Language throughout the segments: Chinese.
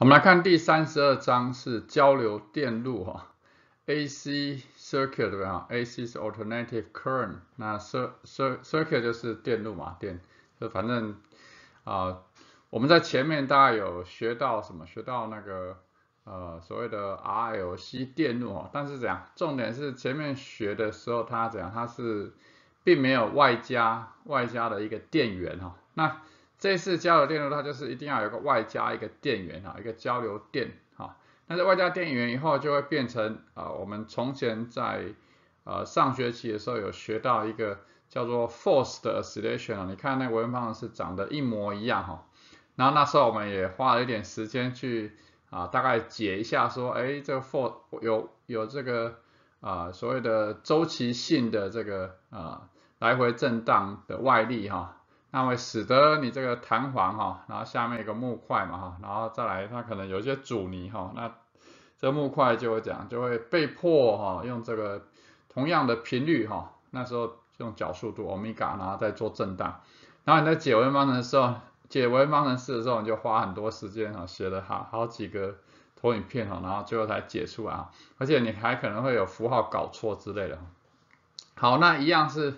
我们来看第三十二章是交流电路哈，AC circuit 对吧 a c 是 a l t e r n a t i v e current，那 circ i r c circuit 就是电路嘛，电就反正啊，我们在前面大概有学到什么？学到那个呃所谓的 RLC 电路哈，但是怎样？重点是前面学的时候它怎样？它是并没有外加外加的一个电源哈，那。这次交流电路它就是一定要有个外加一个电源啊，一个交流电啊。那这外加电源以后就会变成啊，我们从前在呃上学期的时候有学到一个叫做 forced oscillation 啊，你看那文形是长得一模一样哈。然后那时候我们也花了一点时间去啊大概解一下说，哎，这个 force 有有这个啊所谓的周期性的这个啊来回震荡的外力哈。那会使得你这个弹簧哈，然后下面一个木块嘛哈，然后再来它可能有一些阻尼哈，那这木块就会讲就会被迫哈用这个同样的频率哈，那时候用角速度欧米伽然后再做震荡，然后你在解微方程的时候解微方程式的时候你就花很多时间哈，写了好好几个投影片哈，然后最后才解出来，而且你还可能会有符号搞错之类的。好，那一样是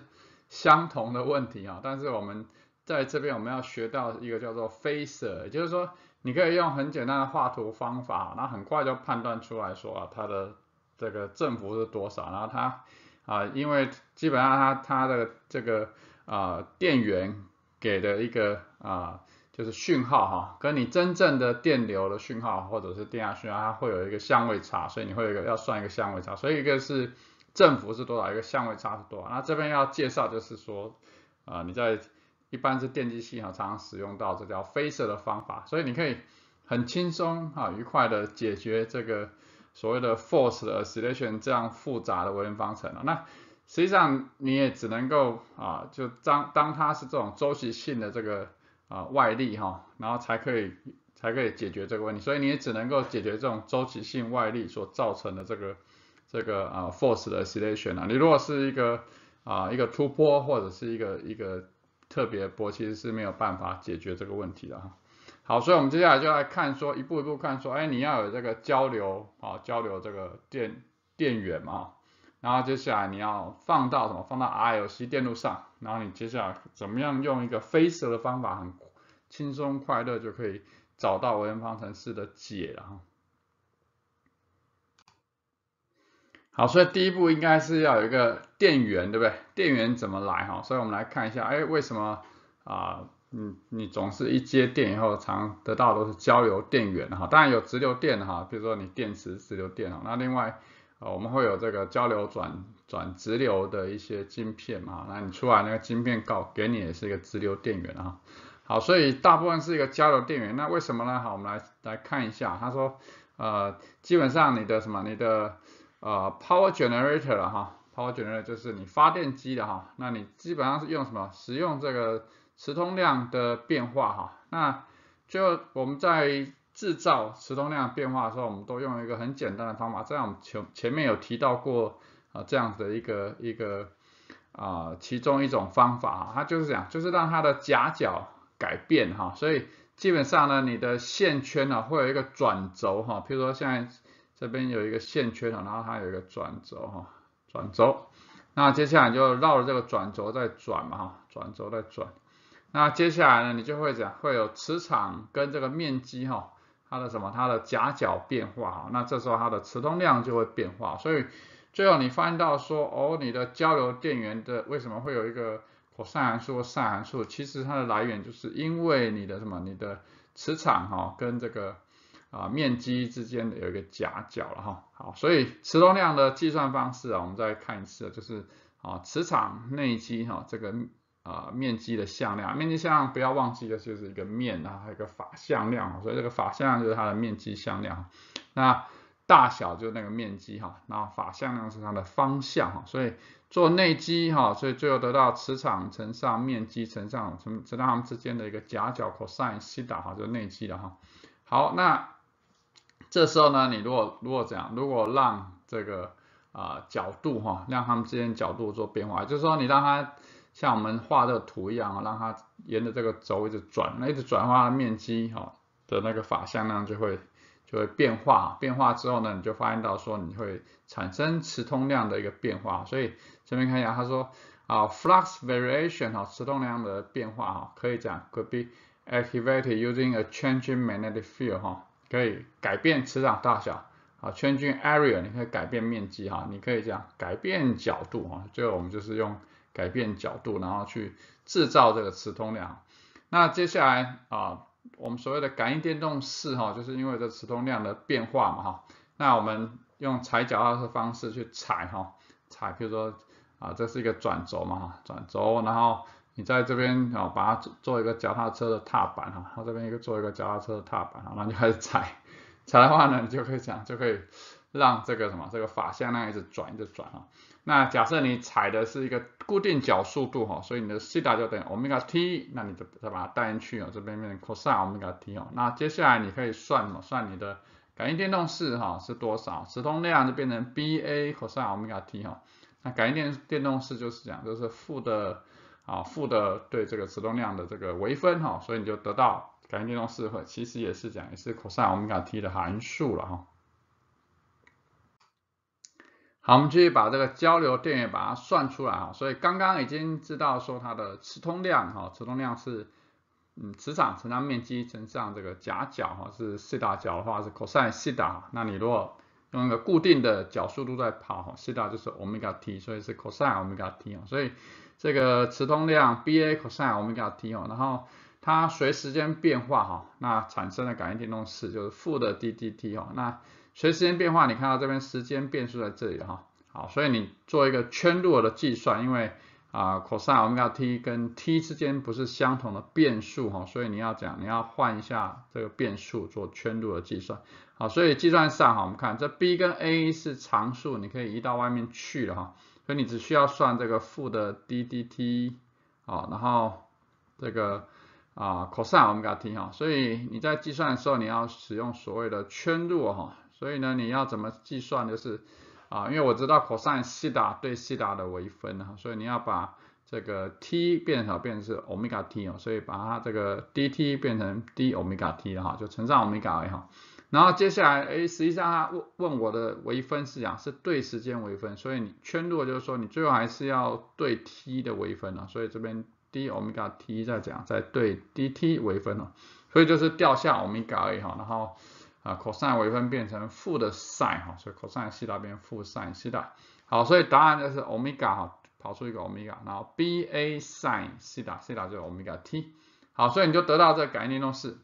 相同的问题啊，但是我们。在这边我们要学到一个叫做 f a c e 也就是说你可以用很简单的画图方法，那很快就判断出来说啊它的这个振幅是多少，然后它啊因为基本上它它的这个啊电源给的一个啊就是讯号哈，跟你真正的电流的讯号或者是电压讯号，它会有一个相位差，所以你会要算一个相位差，所以一个是振幅是多少，一个相位差是多少。那这边要介绍就是说啊你在一般是电机系啊，常常使用到这叫飞射的方法，所以你可以很轻松啊、愉快的解决这个所谓的 force 的 oscillation 这样复杂的微分方程了。那实际上你也只能够啊，就当当它是这种周期性的这个啊外力哈，然后才可以才可以解决这个问题。所以你也只能够解决这种周期性外力所造成的这个这个啊 force 的 oscillation 啊。你如果是一个啊一个突破或者是一个一个特别波其实是没有办法解决这个问题的哈。好，所以我们接下来就来看说一步一步看说，哎，你要有这个交流啊，交流这个电电源嘛。然后接下来你要放到什么？放到 RLC 电路上。然后你接下来怎么样用一个非蛇的方法，很轻松快乐就可以找到微分方程式的解了哈。好，所以第一步应该是要有一个电源，对不对？电源怎么来哈？所以我们来看一下，哎，为什么啊？你你总是一接电以后，常得到都是交流电源哈。当然有直流电哈，比如说你电池直流电哈。那另外，呃，我们会有这个交流转转直流的一些晶片嘛？那你出来那个晶片告给你也是一个直流电源啊。好，所以大部分是一个交流电源。那为什么呢？好，我们来来看一下。他说，呃，基本上你的什么，你的。呃，power generator 了哈，power generator 就是你发电机的哈，那你基本上是用什么？使用这个磁通量的变化哈，那就我们在制造磁通量变化的时候，我们都用一个很简单的方法，这样前前面有提到过啊，这样子的一个一个啊，其中一种方法，它就是这样，就是让它的夹角改变哈，所以基本上呢，你的线圈呢会有一个转轴哈，比如说现在。这边有一个线圈啊，然后它有一个转轴哈，转轴。那接下来就绕着这个转轴在转嘛哈，转轴在转。那接下来呢，你就会讲会有磁场跟这个面积哈，它的什么，它的夹角变化哈，那这时候它的磁通量就会变化。所以最后你发现到说，哦，你的交流电源的为什么会有一个 cos 函数或 sin 函数？其实它的来源就是因为你的什么，你的磁场哈跟这个。啊，面积之间的有一个夹角了哈。好，所以磁通量的计算方式啊，我们再看一次，就是啊，磁场内积哈，这个啊面积的向量，面积向量不要忘记的就是一个面啊，还有个法向量啊，所以这个法向量就是它的面积向量，那大小就是那个面积哈，然后法向量是它的方向哈，所以做内积哈，所以最后得到磁场乘上面积乘上乘乘上它们之间的一个夹角 cosine 西塔哈，就是内积了哈。好，那。这时候呢，你如果如果讲，如果让这个啊角度哈，让他们之间角度做变化，就是说你让它像我们画这个图一样，让它沿着这个轴一直转，那一直转化面积哈的那个法向量就会就会变化，变化之后呢，你就发现到说你会产生磁通量的一个变化，所以这边看一下，他说啊，flux variation 哈，磁通量的变化哈，可以讲 could be activated using a changing magnetic field 哈。可以改变磁场大小啊圈 h a r e a 你可以改变面积哈，你可以这样改变角度啊，最后我们就是用改变角度，然后去制造这个磁通量。那接下来啊，我们所谓的感应电动势哈，就是因为这磁通量的变化嘛哈。那我们用踩脚踏的方式去踩哈，踩，比如说啊，这是一个转轴嘛哈，转轴，然后。你在这边哦，把它做做一个脚踏车的踏板哈，它这边一个做一个脚踏车的踏板，然后就开始踩，踩的话呢，你就可以这样，就可以让这个什么，这个法向量一直转，一直转哈。那假设你踩的是一个固定角速度哈，所以你的西塔就等于欧米伽 t，那你就再把它带进去哦，这边变成 cos 欧米伽 t 哦。那接下来你可以算嘛，算你的感应电动势哈是多少？磁通量就变成 BA cos 欧米伽 t 哈。那感应电电动势就是这样，就是负的。啊，负的对这个磁通量的这个微分哈，所以你就得到感应电动势，其实也是讲也是 cos omega t 的函数了哈。好，我们继续把这个交流电源把它算出来啊，所以刚刚已经知道说它的磁通量哈，磁通量是嗯磁场乘上面积乘上这个夹角哈，是西塔角的话是 cos 西塔，那你如果用一个固定的角速度在跑哈，西塔就是欧米伽 t，所以是 cos 欧米伽 t 啊，所以。这个磁通量 B A cos omega t 哦，然后它随时间变化哈，那产生的感应电动势就是负的 d d t 哦，那随时间变化，你看到这边时间变数在这里哈，好，所以你做一个圈入的计算，因为啊 cos omega t 跟 t 之间不是相同的变数哈，所以你要讲你要换一下这个变数做圈入的计算，好，所以计算上哈，我们看这 B 跟 A 是常数，你可以移到外面去了哈。所以你只需要算这个负的 d d t 啊，然后这个啊 cosine 我们给它听哈。所以你在计算的时候，你要使用所谓的圈入哈。所以呢，你要怎么计算就是啊，因为我知道 cosine 西塔对西塔的微分啊，所以你要把。这个 t 变小变 o 是欧米伽 t 哦，所以把它这个 d t 变成 d 欧米伽 t 哈，就乘上欧米伽而 a 哈。然后接下来，哎，实际上他问问我的微分是讲是对时间微分，所以你圈入就是说你最后还是要对 t 的微分啊，所以这边 d 欧米伽 t 再讲再对 d t 微分哦，所以就是掉下欧米伽而已哈。然后啊，cos i n e 微分变成负的 sin 哈，所以 cos i n e 西塔变负 sin 西塔。好，所以答案就是欧米伽哈。跑出一个欧米伽，然后 B A s i n 西塔，西塔就是欧米伽 t，好，所以你就得到这感应电动势。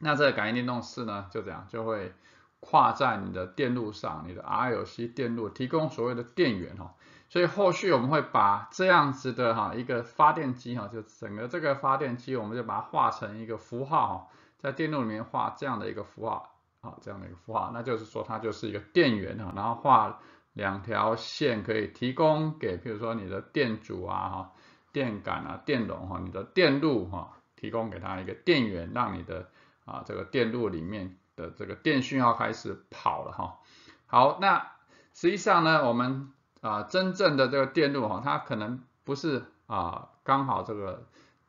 那这感应电动势呢，就这样就会跨在你的电路上，你的 R L C 电路提供所谓的电源哦。所以后续我们会把这样子的哈一个发电机哈，就整个这个发电机，我们就把它画成一个符号哈，在电路里面画这样的一个符号，好，这样的一个符号，那就是说它就是一个电源哈，然后画。两条线可以提供给，譬如说你的电阻啊、哈电感啊、电容哈、你的电路哈，提供给它一个电源，让你的啊这个电路里面的这个电讯号开始跑了哈。好，那实际上呢，我们啊真正的这个电路哈，它可能不是啊刚好这个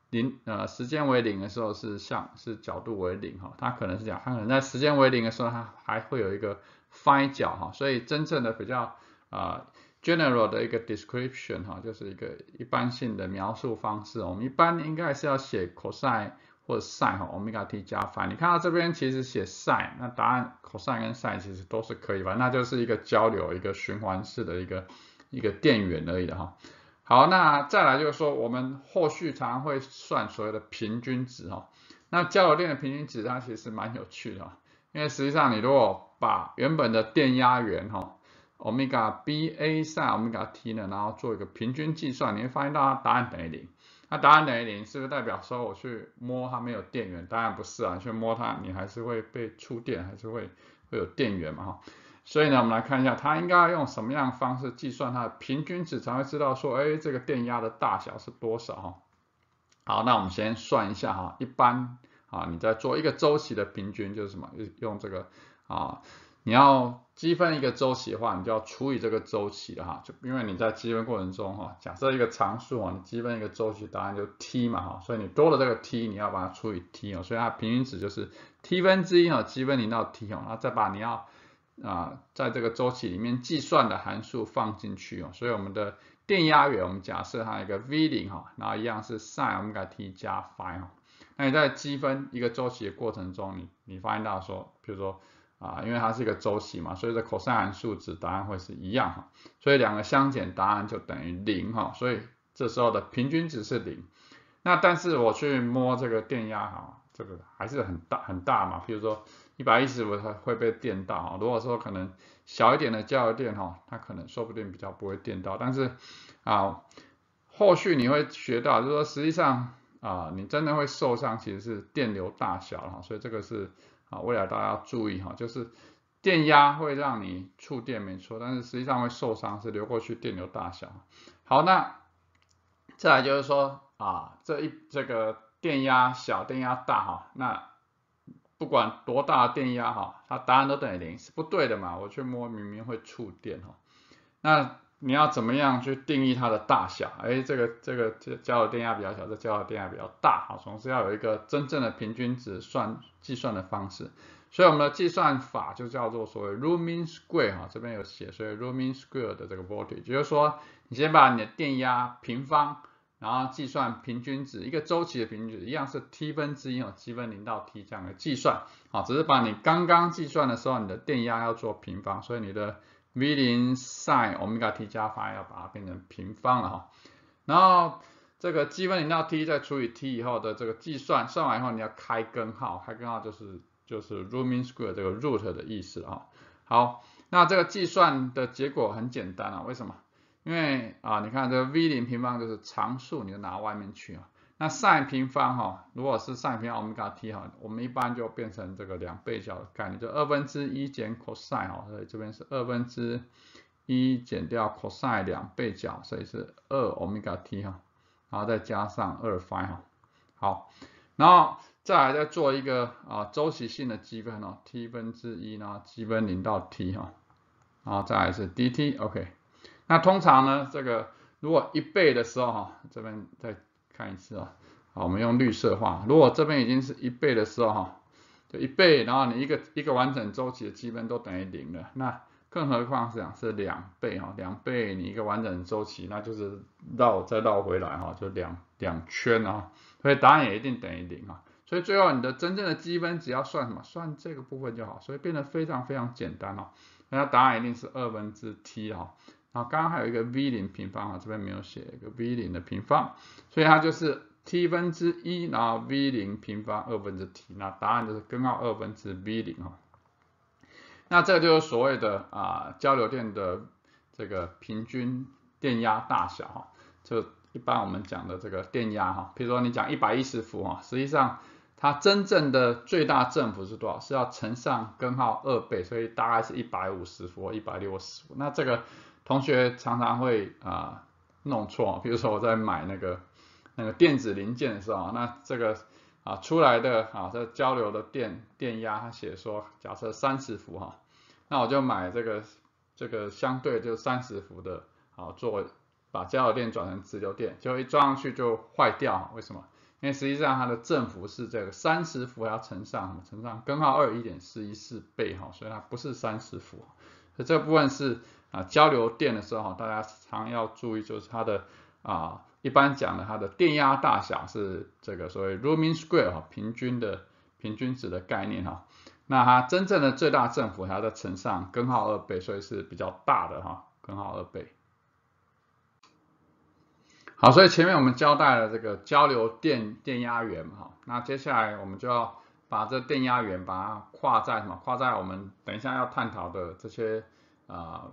零呃时间为零的时候是像是角度为零哈，它可能是这样，它可能在时间为零的时候它还会有一个。反角哈，所以真正的比较啊，general 的一个 description 哈，就是一个一般性的描述方式。我们一般应该是要写 cos 或者 sin 哈，omega t 加 phi。你看到这边其实写 sin，那答案 cos 跟 sin 其实都是可以吧？那就是一个交流一个循环式的一个一个电源而已的哈。好，那再来就是说，我们后续常常会算所谓的平均值哈。那交流电的平均值它其实蛮有趣的，因为实际上你如果把原本的电压源，哈，欧米伽 B A 上欧米伽 T 呢，然后做一个平均计算，你会发现到答案等于零。那答案等于零，是不是代表说我去摸它没有电源？当然不是啊，去摸它你还是会被触电，还是会会有电源嘛，哈。所以呢，我们来看一下，它应该用什么样的方式计算它的平均值，才会知道说，哎，这个电压的大小是多少？好，那我们先算一下哈，一般啊，你在做一个周期的平均，就是什么，用这个。啊，你要积分一个周期的话，你就要除以这个周期的哈，就因为你在积分过程中哈，假设一个常数啊，你积分一个周期答案就 T 嘛哈，所以你多了这个 T，你要把它除以 T 哦，所以它平均值就是 T 分之一哦，积分零到 T 哦，然后再把你要啊，在这个周期里面计算的函数放进去哦，所以我们的电压源我们假设它一个 V 零哈，那一样是 sin 哈 t 加 phi 哈，那你在积分一个周期的过程中，你你发现到说，比如说。啊，因为它是一个周期嘛，所以这 cos 函数值答案会是一样哈，所以两个相减答案就等于零哈，所以这时候的平均值是零。那但是我去摸这个电压哈，这个还是很大很大嘛，比如说一百一十伏它会被电到，如果说可能小一点的交流电哈，它可能说不定比较不会电到。但是啊，后续你会学到，就是说实际上啊，你真的会受伤其实是电流大小哈，所以这个是。啊，未来大家注意哈，就是电压会让你触电没错，但是实际上会受伤是流过去电流大小。好，那再来就是说啊，这一这个电压小电压大哈，那不管多大的电压哈，它答案都等于零是不对的嘛，我去摸明明会触电哈，那。你要怎么样去定义它的大小？哎，这个这个这交流电压比较小，这交流电压比较大，哈，总是要有一个真正的平均值算计算的方式。所以我们的计算法就叫做所谓 r o o mean square，哈，这边有写，所以 r o o mean square 的这个 voltage，就是说你先把你的电压平方，然后计算平均值，一个周期的平均值，一样是 t 分之一哦，积分零到 t 这样的计算，啊，只是把你刚刚计算的时候你的电压要做平方，所以你的。v 零 sin 欧米伽 t 加 phi 要把它变成平方了哈，然后这个积分零到 t 再除以 t 以后的这个计算，算完以后你要开根号，开根号就是就是 root square 这个 root 的意思啊。好，那这个计算的结果很简单啊，为什么？因为啊，你看这个 v 零平方就是常数，你就拿外面去啊。那 sin 平方哈，如果是 sin 平方 omega t 哈，我们一般就变成这个两倍角的概念，就二分之一减 cosine 哈，所以这边是二分之一减掉 cosine 两倍角，所以是二 omega t 哈，然后再加上二 phi 哈，好，然后再来再做一个啊周期性的积分哦，t 分之一呢积分零到 t 哈，然后再来是 d t，OK，那通常呢这个如果一倍的时候哈，这边再。看一次啊，好，我们用绿色画。如果这边已经是一倍的时候哈，就一倍，然后你一个一个完整周期的积分都等于零了，那更何况是两是两倍啊，两倍你一个完整周期，那就是绕再绕回来哈，就两两圈啊，所以答案也一定等于零啊。所以最后你的真正的积分只要算什么，算这个部分就好，所以变得非常非常简单哦。那答案一定是二分之 T 哈。啊，刚刚还有一个 v 零平方啊，这边没有写一个 v 零的平方，所以它就是 t 分之一，然后 v 零平方二分之 t，那答案就是根号二分之 v 零哦。那这就是所谓的啊交流电的这个平均电压大小哈，就一般我们讲的这个电压哈，比如说你讲一百一十伏啊，实际上它真正的最大振幅是多少？是要乘上根号二倍，所以大概是一百五十伏一百六十伏，那这个。同学常常会啊弄错，比如说我在买那个那个电子零件的时候，那这个啊出来的啊这交流的电电压，它写说假设三十伏哈，那我就买这个这个相对就三十伏的啊，做把交流电转成直流电，就一装上去就坏掉为什么？因为实际上它的正幅是这个三十伏要乘上乘上根号二一点四一四倍哈，所以它不是三十伏，所以这部分是。啊，交流电的时候，大家常要注意，就是它的啊，一般讲的它的电压大小是这个所谓 r o m g square 哈，平均的平均值的概念哈。那它真正的最大正负，它在乘上根号二倍，所以是比较大的哈，根号二倍。好，所以前面我们交代了这个交流电电压源哈，那接下来我们就要把这电压源把它跨在什么？跨在我们等一下要探讨的这些啊。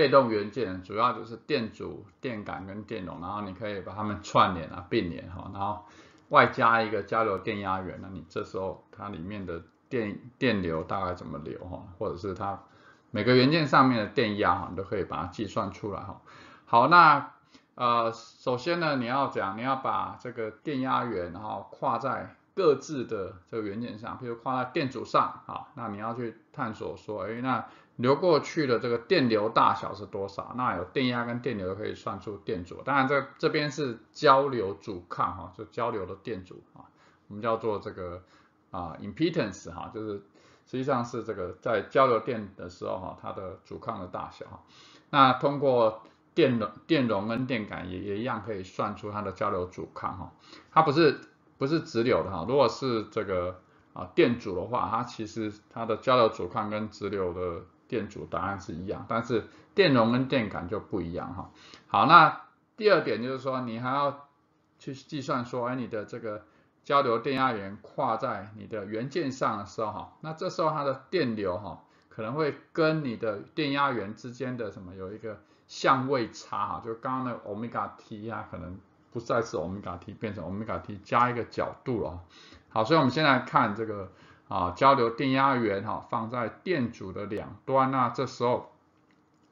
被动元件主要就是电阻、电感跟电容，然后你可以把它们串联啊、并联哈，然后外加一个交流电压源，那你这时候它里面的电电流大概怎么流哈，或者是它每个元件上面的电压哈，你都可以把它计算出来哈。好，那呃，首先呢，你要讲你要把这个电压源然后跨在各自的这个元件上，譬如跨在电阻上啊，那你要去探索说，哎那。流过去的这个电流大小是多少？那有电压跟电流可以算出电阻。当然，这这边是交流阻抗哈，就交流的电阻啊，我们叫做这个啊 impedance 哈，就是实际上是这个在交流电的时候哈，它的阻抗的大小。那通过电容、电容跟电感也也一样可以算出它的交流阻抗哈。它不是不是直流的哈。如果是这个啊电阻的话，它其实它的交流阻抗跟直流的电阻答案是一样，但是电容跟电感就不一样哈。好，那第二点就是说，你还要去计算说，哎，你的这个交流电压源跨在你的元件上的时候哈，那这时候它的电流哈，可能会跟你的电压源之间的什么有一个相位差哈，就刚刚个欧米伽 t 啊，可能不再是欧米伽 t，变成欧米伽 t 加一个角度了。好，所以我们先来看这个。啊，交流电压源哈放在电阻的两端啊，这时候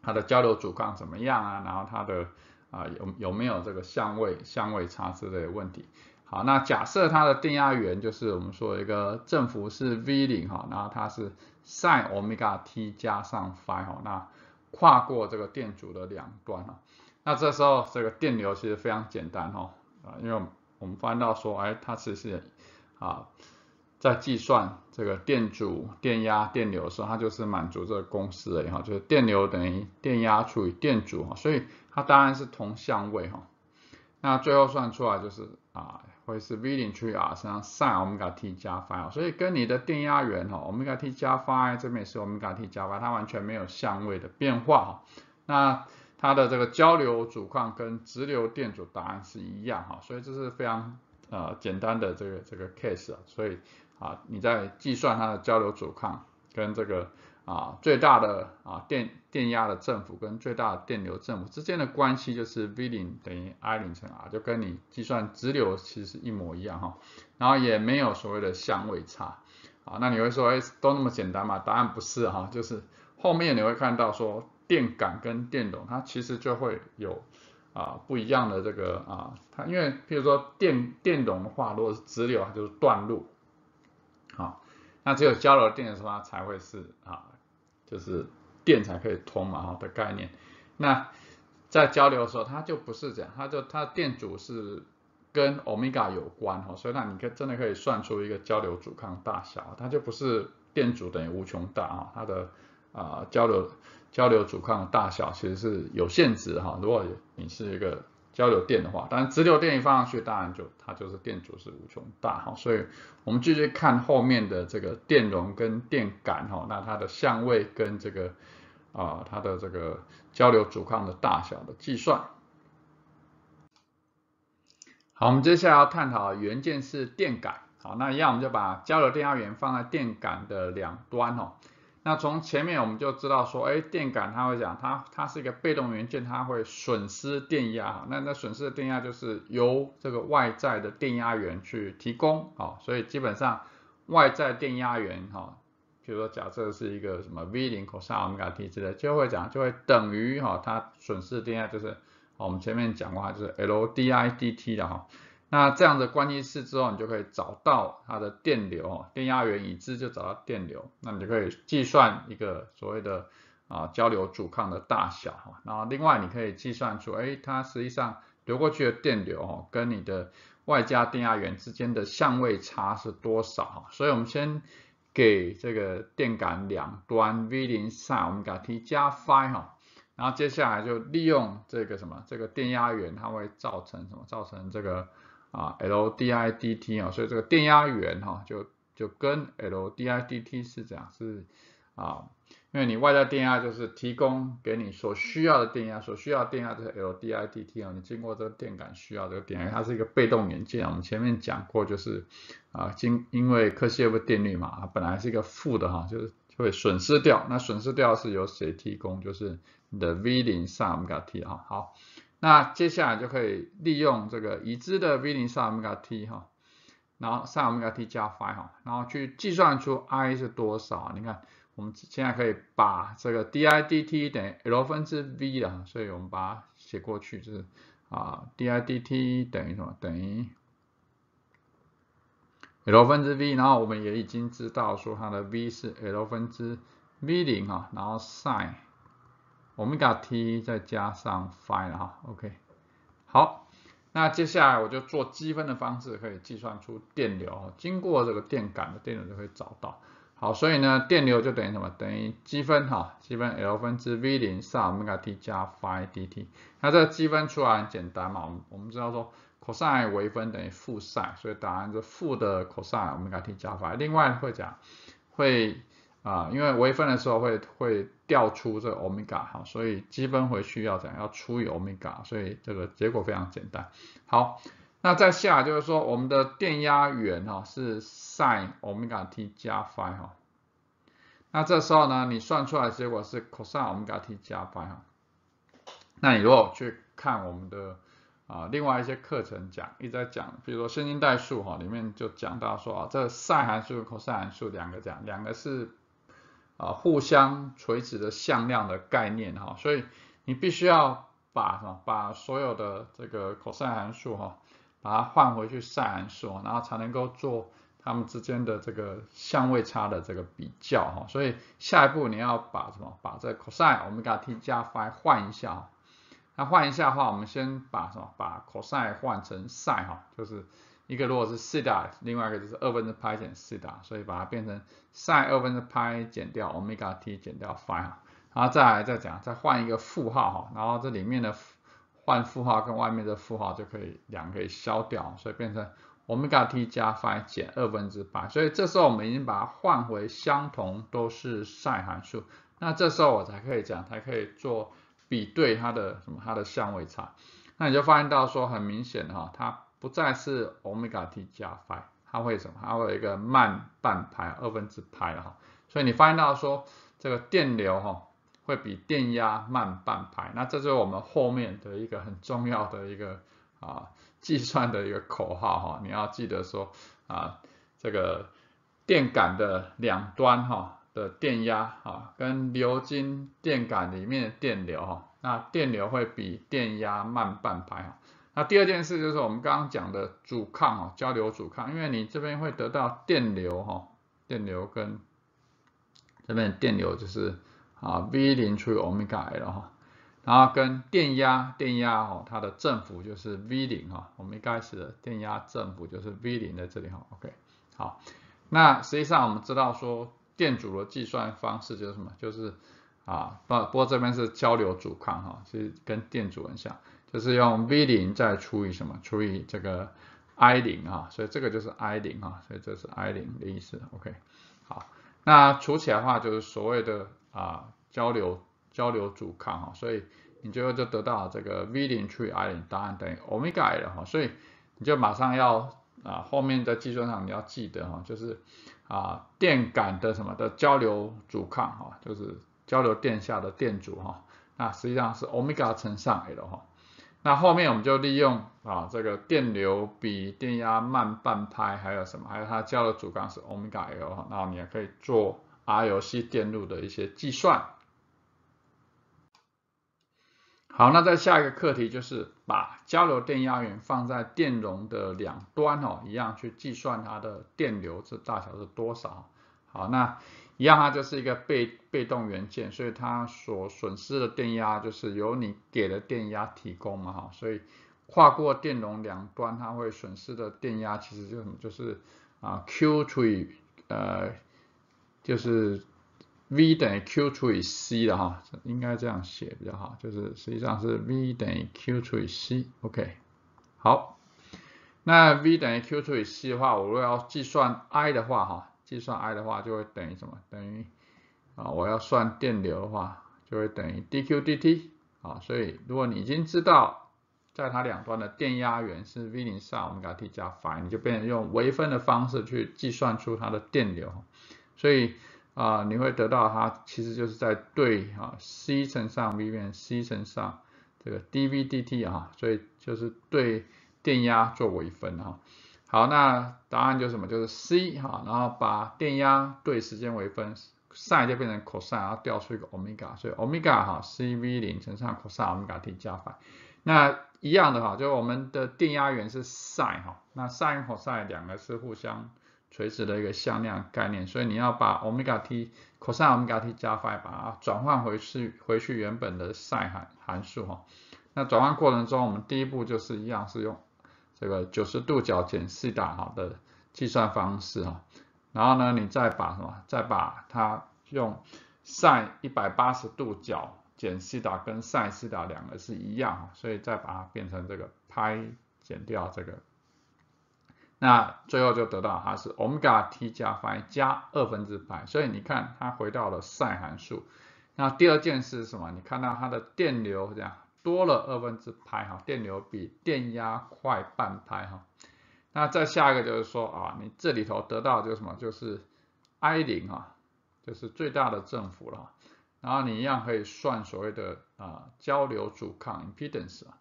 它的交流阻抗怎么样啊？然后它的啊有有没有这个相位相位差之类的问题？好，那假设它的电压源就是我们说一个振幅是 V 零哈，然后它是 sin 欧米伽 t 加上 phi 哦，那跨过这个电阻的两端哈，那这时候这个电流其实非常简单哈啊，因为我们翻到说，哎，它其实是啊。在计算这个电阻、电压、电流的时候，它就是满足这个公式的然后就是电流等于电压除以电阻，哈，所以它当然是同相位哈。那最后算出来就是啊，会是 V 零除以 R 乘上 sin omega t 加 phi 啊，所以跟你的电压源哈，e g a t 加 phi 这边也是 omega t 加 phi，它完全没有相位的变化哈。那它的这个交流阻抗跟直流电阻答案是一样哈，所以这是非常。呃，简单的这个这个 case 啊，所以啊，你在计算它的交流阻抗跟这个啊最大的啊电电压的振幅跟最大的电流振幅之间的关系，就是 V 零等于 I 零乘 R，就跟你计算直流其实一模一样哈。然后也没有所谓的相位差啊。那你会说，哎，都那么简单吗？答案不是哈，就是后面你会看到说电感跟电容它其实就会有。啊，不一样的这个啊，它因为譬如说电电容的话，如果是直流，它就是断路，好，那只有交流电的时候，它才会是啊，就是电才可以通嘛哈的概念。那在交流的时候，它就不是这样，它就它电阻是跟欧米伽有关哈，所以那你可真的可以算出一个交流阻抗大小，它就不是电阻等于无穷大啊，它的。啊，交流交流阻抗的大小其实是有限值哈。如果你是一个交流电的话，但直流电一放上去，当然就它就是电阻是无穷大哈。所以，我们继续看后面的这个电容跟电感哈，那它的相位跟这个啊，它的这个交流阻抗的大小的计算。好，我们接下来要探讨元件是电感，好，那一样我们就把交流电压源放在电感的两端哦。那从前面我们就知道说，哎，电感它会讲，它它是一个被动元件，它会损失电压。那那损失的电压就是由这个外在的电压源去提供。好，所以基本上外在电压源，哈，比如说假设是一个什么 V 零 cos 欧米伽 t 之类就会讲就会等于哈，它损失电压就是我们前面讲过就是 LdIdt 的哈。那这样的关系式之后，你就可以找到它的电流。电压源已知，就找到电流。那你就可以计算一个所谓的啊交流阻抗的大小。然后另外你可以计算出，哎，它实际上流过去的电流哦，跟你的外加电压源之间的相位差是多少？所以我们先给这个电感两端 V 零 sin 我们给它 t 加 phi 哈。然后接下来就利用这个什么，这个电压源它会造成什么？造成这个。啊，L D I D T 啊，所以这个电压源哈，就就跟 L D I D T 是这样，是啊，因为你外在电压就是提供给你所需要的电压，所需要电压就是 L D I D T 啊，你经过这个电感需要这个电压，它是一个被动元件啊，我们前面讲过就是啊，经因为科西欧定律嘛，它本来是一个负的哈，就是就会损失掉，那损失掉是由谁提供？就是你的 V 零上我们给它提哈，好。那接下来就可以利用这个已知的 v 零上 omega t 哈，然后上 omega t 加 phi 哈，然后去计算出 i 是多少。你看，我们现在可以把这个 d i d t 等于 l 分之 v 啊，所以我们把它写过去，就是啊 d i d t 等于什么？等于 l 分之 v。然后我们也已经知道说它的 v 是 l 分之 v 零哈，然后 sin。omega t 再加上 phi 哈 o k 好，那接下来我就做积分的方式，可以计算出电流经过这个电感的电流就可以找到。好，所以呢，电流就等于什么？等于积分哈，积分 L 分之 V 零上 omega t 加 phi d t。那这个积分出来很简单嘛，我们我们知道说，cosine 微分等于负 sine，所以答案是负的 cosine omega t 加 phi。另外会讲，会啊，因为微分的时候会会。调出这欧米伽哈，所以积分回去要怎样？要除以欧米伽，所以这个结果非常简单。好，那再下就是说，我们的电压源哈是 sin 欧米伽 t 加 phi 哈，那这时候呢，你算出来结果是 cos 欧米伽 t 加 phi 哈。那你如果去看我们的啊，另外一些课程讲，一直在讲，比如说线性代数哈里面就讲到说，这 sin 函数、cos 函数两个讲，两个是。啊，互相垂直的向量的概念哈，所以你必须要把什么把所有的这个 c o s 函数哈，把它换回去 sin 函数，然后才能够做它们之间的这个相位差的这个比较哈，所以下一步你要把什么把这 c o s 我们给 omega t 加 phi 换一下，那换一下的话，我们先把什么把 c o s 换成 sin 哈，就是。一个如果是四打，另外一个就是二分之派减四打，所以把它变成 sin 二分之派减掉 omega t 减掉 phi 啊，然后再再讲，再换一个负号哈，然后这里面的换负号跟外面的负号就可以两个消掉，所以变成 omega t 加 phi 减二分之派，所以这时候我们已经把它换回相同都是 sin 函数，那这时候我才可以讲，才可以做比对它的什么它的相位差，那你就发现到说，很明显哈，它。不再是欧米伽 t 加 phi，它会什么？它会有一个慢半拍，二分之拍了哈。所以你发现到说，这个电流哈，会比电压慢半拍。那这就是我们后面的一个很重要的一个啊，计算的一个口号哈。你要记得说啊，这个电感的两端哈的电压啊，跟流经电感里面的电流哈，那电流会比电压慢半拍哈。那第二件事就是我们刚刚讲的阻抗哦，交流阻抗，因为你这边会得到电流哈，电流跟这边电流就是啊 V 零除以欧米伽 L 哈，然后跟电压电压哦，它的振幅就是 V 零哈，我们一开始的电压振幅就是 V 零在这里哈，OK 好，那实际上我们知道说电阻的计算方式就是什么，就是啊不不过这边是交流阻抗哈，其实跟电阻很像。就是用 V 零再除以什么？除以这个 I 零啊，所以这个就是 I 零啊，所以这是 I 零的意思。OK，好，那除起来的话就是所谓的啊交流交流阻抗啊，所以你最后就得到这个 V 零除以 I 零，答案等于欧米伽 L 哈。所以你就马上要啊后面在计算上你要记得哈，就是啊电感的什么的交流阻抗哈，就是交流电下的电阻哈，那实际上是欧米伽乘上 L 哈。那后面我们就利用啊这个电流比电压慢半拍，还有什么？还有它交的主干是欧米伽 L，那你也可以做 RLC 电路的一些计算。好，那在下一个课题就是把交流电压源放在电容的两端哦，一样去计算它的电流是大小是多少。好，那。一样，它就是一个被被动元件，所以它所损失的电压就是由你给的电压提供嘛，哈，所以跨过电容两端，它会损失的电压其实就就是啊，Q 除以呃，就是 V 等于 Q 除以 C 的哈，应该这样写比较好，就是实际上是 V 等于 Q 除以 C，OK，好，那 V 等于 Q 除以 C 的话，我如果要计算 I 的话，哈。计算 i 的话，就会等于什么？等于啊，我要算电流的话，就会等于 dq/dt 啊。所以，如果你已经知道在它两端的电压源是 v 零上，我们给它 t 加 f，你就变成用微分的方式去计算出它的电流。所以啊，你会得到它其实就是在对啊 c 乘上 v 变 c 乘上这个 dv/dt 啊，所以就是对电压做微分啊。好，那答案就是什么？就是 C 哈，然后把电压对时间为分，sin 就变成 cos，然后调出一个欧米伽，所以欧米伽哈，C V 零乘上 cos 欧米伽 t 加 p i 那一样的哈，就是我们的电压源是 sin 哈，那 sin 和 cos 两个是互相垂直的一个向量概念，所以你要把欧米伽 t cos 欧米伽 t 加 p i 把它转换回去，回去原本的 sin 函函数哈。那转换过程中，我们第一步就是一样是用。这个九十度角减西塔哈的计算方式哈，然后呢，你再把什么，再把它用 sin 一百八十度角减西塔跟 sin 西塔两个是一样所以再把它变成这个派减掉这个，那最后就得到它是欧米伽 t 加派加二分之派，所以你看它回到了 sin 函数。那第二件是什么？你看到它的电流这样。多了二分之拍哈，电流比电压快半拍哈。那再下一个就是说啊，你这里头得到就是什么，就是 I 零啊，就是最大的振幅了。然后你一样可以算所谓的啊交流阻抗 impedance 啊。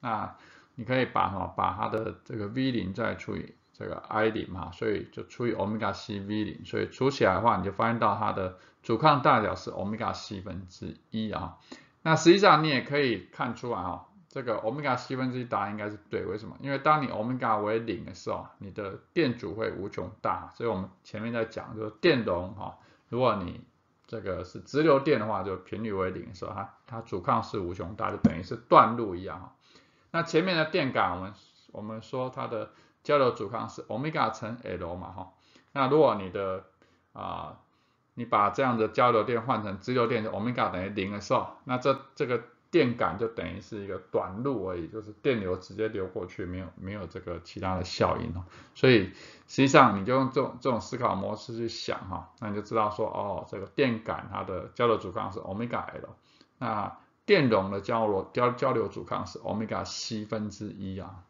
那你可以把哈把它的这个 V 零再除以这个 I 零嘛，所以就除以欧米伽 C V 零，所以除起来的话，你就发现到它的阻抗大小是欧米伽 C 分之一啊。那实际上你也可以看出来哦，这个欧米伽七分之一答案应该是对。为什么？因为当你欧米伽为零的时候，你的电阻会无穷大。所以我们前面在讲，就是电容哈，如果你这个是直流电的话，就频率为零的时候，它它阻抗是无穷大，就等于是断路一样。那前面的电感，我们我们说它的交流阻抗是欧米伽乘 L 嘛哈。那如果你的啊。你把这样的交流电换成直流电，欧米伽等于零的时候，那这这个电感就等于是一个短路而已，就是电流直接流过去，没有没有这个其他的效应了。所以实际上你就用这种这种思考模式去想哈，那你就知道说，哦，这个电感它的交流阻抗是欧米伽 L，那电容的交流交交流阻抗是欧米伽 C 分之一啊。